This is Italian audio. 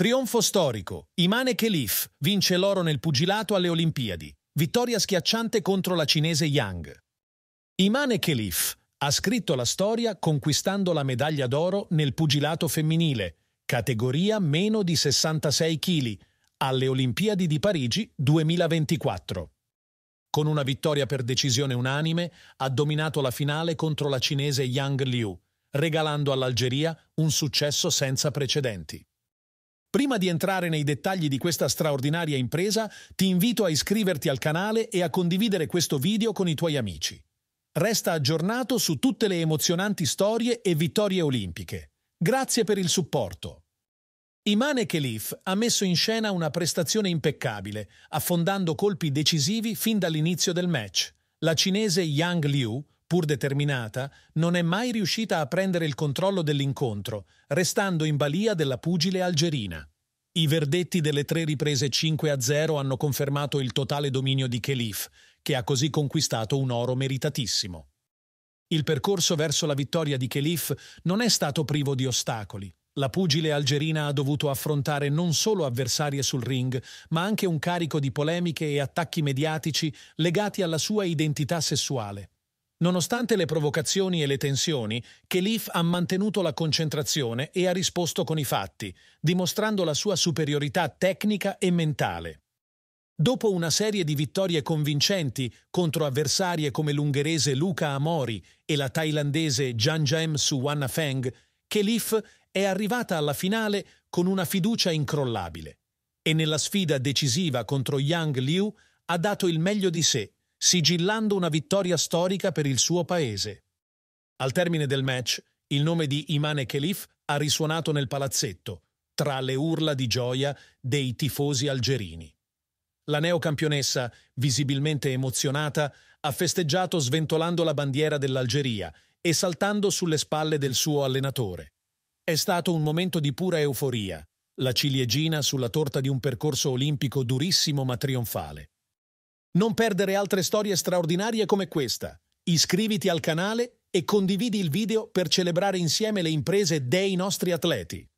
Trionfo storico. Imane Khelif vince l'oro nel pugilato alle Olimpiadi. Vittoria schiacciante contro la cinese Yang. Imane Khelif ha scritto la storia conquistando la medaglia d'oro nel pugilato femminile, categoria meno di 66 kg, alle Olimpiadi di Parigi 2024. Con una vittoria per decisione unanime, ha dominato la finale contro la cinese Yang Liu, regalando all'Algeria un successo senza precedenti. Prima di entrare nei dettagli di questa straordinaria impresa, ti invito a iscriverti al canale e a condividere questo video con i tuoi amici. Resta aggiornato su tutte le emozionanti storie e vittorie olimpiche. Grazie per il supporto. Imane Kelif ha messo in scena una prestazione impeccabile, affondando colpi decisivi fin dall'inizio del match. La cinese Yang Liu pur determinata, non è mai riuscita a prendere il controllo dell'incontro, restando in balia della pugile algerina. I verdetti delle tre riprese 5 a 0 hanno confermato il totale dominio di Khalif, che ha così conquistato un oro meritatissimo. Il percorso verso la vittoria di Khalif non è stato privo di ostacoli. La pugile algerina ha dovuto affrontare non solo avversarie sul ring, ma anche un carico di polemiche e attacchi mediatici legati alla sua identità sessuale. Nonostante le provocazioni e le tensioni, Khalif ha mantenuto la concentrazione e ha risposto con i fatti, dimostrando la sua superiorità tecnica e mentale. Dopo una serie di vittorie convincenti contro avversarie come l'ungherese Luca Amori e la thailandese Jan su Janjaem Suwannafeng, Khalif è arrivata alla finale con una fiducia incrollabile e nella sfida decisiva contro Yang Liu ha dato il meglio di sé sigillando una vittoria storica per il suo paese. Al termine del match, il nome di Imane Khelif ha risuonato nel palazzetto, tra le urla di gioia dei tifosi algerini. La neocampionessa, visibilmente emozionata, ha festeggiato sventolando la bandiera dell'Algeria e saltando sulle spalle del suo allenatore. È stato un momento di pura euforia, la ciliegina sulla torta di un percorso olimpico durissimo ma trionfale. Non perdere altre storie straordinarie come questa. Iscriviti al canale e condividi il video per celebrare insieme le imprese dei nostri atleti.